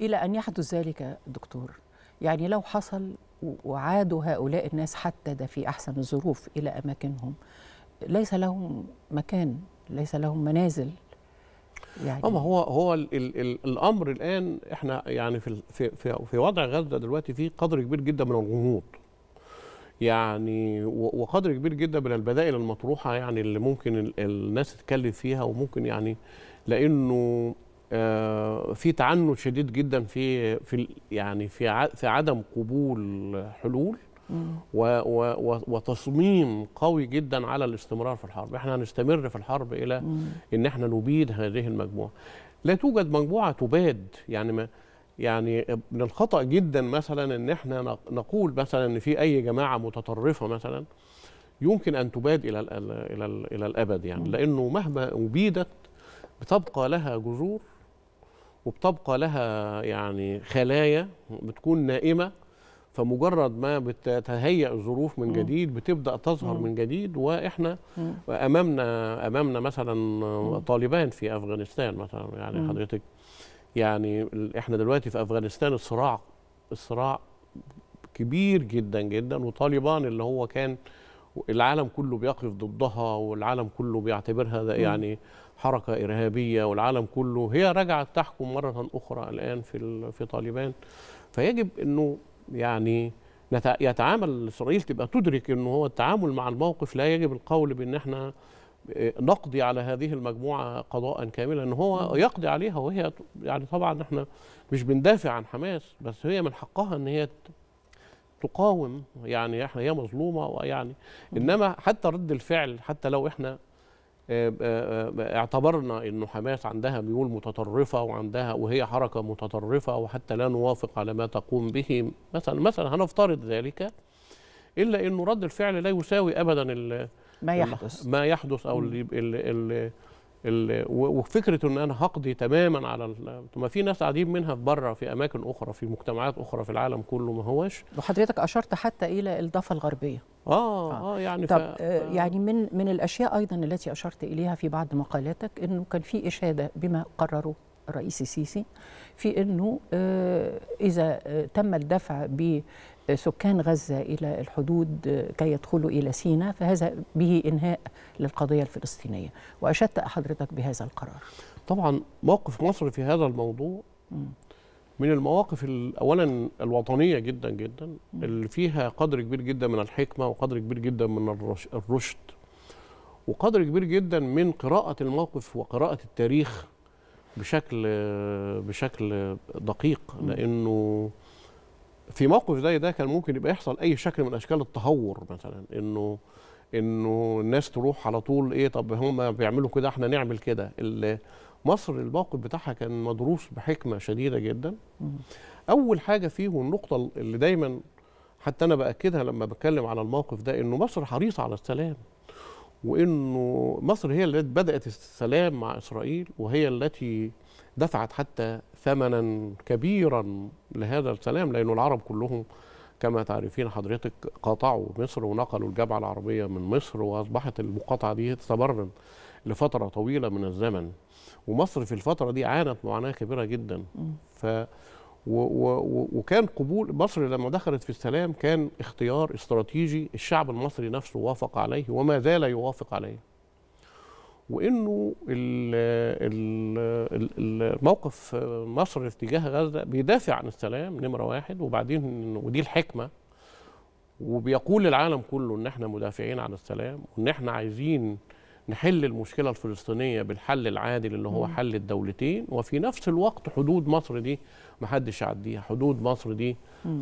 إلى أن يحدث ذلك دكتور يعني لو حصل وعادوا هؤلاء الناس حتى ده في أحسن الظروف إلى أماكنهم ليس لهم مكان ليس لهم منازل يعني اما هو هو الـ الـ الـ الامر الان احنا يعني في في في وضع غزه دلوقتي في قدر كبير جدا من الغموض يعني وقدر كبير جدا من البدائل المطروحه يعني اللي ممكن الناس تتكلم فيها وممكن يعني لانه آه، في تعنت شديد جدا في في يعني في في عدم قبول حلول و و وتصميم قوي جدا على الاستمرار في الحرب احنا هنستمر في الحرب الى ان احنا نبيد هذه المجموعه لا توجد مجموعه تباد يعني ما يعني من الخطا جدا مثلا ان احنا نقول مثلا ان في اي جماعه متطرفه مثلا يمكن ان تباد الى الى الى الابد يعني لانه مهما ابيدت بتبقى لها جذور وبتبقى لها يعني خلايا بتكون نائمه فمجرد ما بتتهيأ الظروف من جديد بتبدأ تظهر من جديد وإحنا أمامنا أمامنا مثلا طالبان في أفغانستان مثلا يعني حضرتك يعني إحنا دلوقتي في أفغانستان الصراع الصراع كبير جدا جدا وطالبان اللي هو كان العالم كله بيقف ضدها والعالم كله بيعتبرها يعني حركة إرهابية والعالم كله هي رجعت تحكم مرة أخرى الآن في في طالبان فيجب إنه يعني يتعامل إسرائيل تبقى تدرك إنه هو التعامل مع الموقف لا يجب القول بإن إحنا آه، نقضي على هذه المجموعة قضاء كاملا أنه هو يقضي عليها وهي يعني طبعا إحنا مش بندافع عن حماس بس هي من حقها إن هي تقاوم يعني احنا هي مظلومه ويعني انما حتى رد الفعل حتى لو احنا آه، آه، آه، اعتبرنا انه حماس عندها ميول متطرفه وعندها وهي حركه متطرفه وحتى لا نوافق على ما تقوم به مثلا مثلا هنفترض ذلك الا انه رد الفعل لا يساوي ابدا ما يحدث ما يحدث او اللي اللي اللي وفكره ان انا هقضي تماما على ما في ناس قاعدين منها في بره في اماكن اخرى في مجتمعات اخرى في العالم كله ما هوش وحضرتك اشرت حتى الى الضفه الغربيه اه اه, آه يعني طب ف... آه يعني من من الاشياء ايضا التي اشرت اليها في بعض مقالاتك انه كان في اشاده بما قرره الرئيس السيسي في انه آه، اذا آه، تم الدفع ب سكان غزة إلى الحدود كي يدخلوا إلى سيناء فهذا به إنهاء للقضية الفلسطينية وأشدت حضرتك بهذا القرار طبعا موقف مصر في هذا الموضوع من المواقف اولا الوطنيه جدا جدا اللي فيها قدر كبير جدا من الحكمه وقدر كبير جدا من الرشد وقدر كبير جدا من قراءه الموقف وقراءه التاريخ بشكل بشكل دقيق لانه في موقف زي ده كان ممكن يبقى يحصل اي شكل من اشكال التهور مثلا انه انه الناس تروح على طول ايه طب هم بيعملوا كده احنا نعمل كده مصر الموقف بتاعها كان مدروس بحكمه شديده جدا اول حاجه فيه والنقطه اللي دايما حتى انا باكدها لما بتكلم على الموقف ده انه مصر حريصه على السلام وانه مصر هي اللي بدات السلام مع اسرائيل وهي التي دفعت حتى ثمنا كبيرا لهذا السلام لأن العرب كلهم كما تعرفين حضرتك قاطعوا مصر ونقلوا الجامعة العربية من مصر وأصبحت المقاطعة دي تستمر لفترة طويلة من الزمن ومصر في الفترة دي عانت معاناة كبيرة جدا ف و و وكان قبول مصر لما دخلت في السلام كان اختيار استراتيجي الشعب المصري نفسه وافق عليه وما زال يوافق عليه وانه الموقف مصر تجاه غزه بيدافع عن السلام نمره واحد وبعدين ودي الحكمه وبيقول للعالم كله ان احنا مدافعين عن السلام وان احنا عايزين نحل المشكله الفلسطينيه بالحل العادل اللي هو حل الدولتين وفي نفس الوقت حدود مصر دي محدش يعديها حدود مصر دي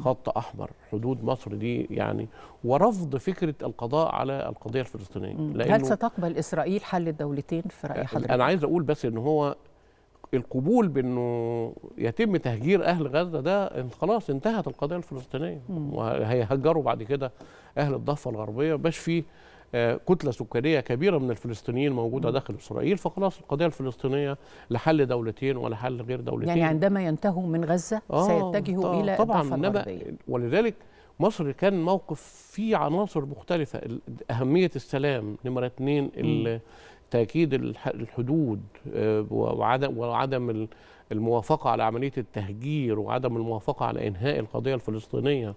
خط احمر حدود مصر دي يعني ورفض فكره القضاء على القضيه الفلسطينيه لأنه هل ستقبل اسرائيل حل الدولتين في راي حضرتك انا عايز اقول بس ان هو القبول بانه يتم تهجير اهل غزه ده خلاص انتهت القضيه الفلسطينيه وهيهجروا بعد كده اهل الضفه الغربيه باش فيه كتله سكانيه كبيره من الفلسطينيين موجوده داخل اسرائيل فخلاص القضيه الفلسطينيه لحل دولتين ولا حل غير دولتين يعني عندما ينتهوا من غزه آه سيتجهوا آه الى طبعا الضفه ولذلك مصر كان موقف فيه عناصر مختلفه اهميه السلام نمره اثنين تاكيد الحدود آه، وعدم وعدم الموافقه على عمليه التهجير وعدم الموافقه على انهاء القضيه الفلسطينيه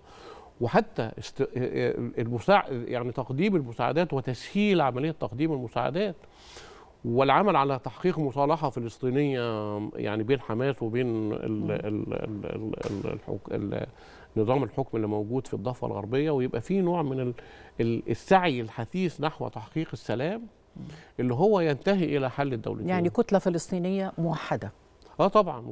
وحتى است... آه، آه، المسا... يعني تقديم المساعدات وتسهيل عمليه تقديم المساعدات والعمل على تحقيق مصالحه فلسطينيه يعني بين حماس وبين ال... ال... ال... الحك... ال... نظام الحكم اللي موجود في الضفه الغربيه ويبقى في نوع من ال... السعي الحثيث نحو تحقيق السلام اللي هو ينتهي الى حل الدولتين يعني كتله فلسطينيه موحده اه طبعا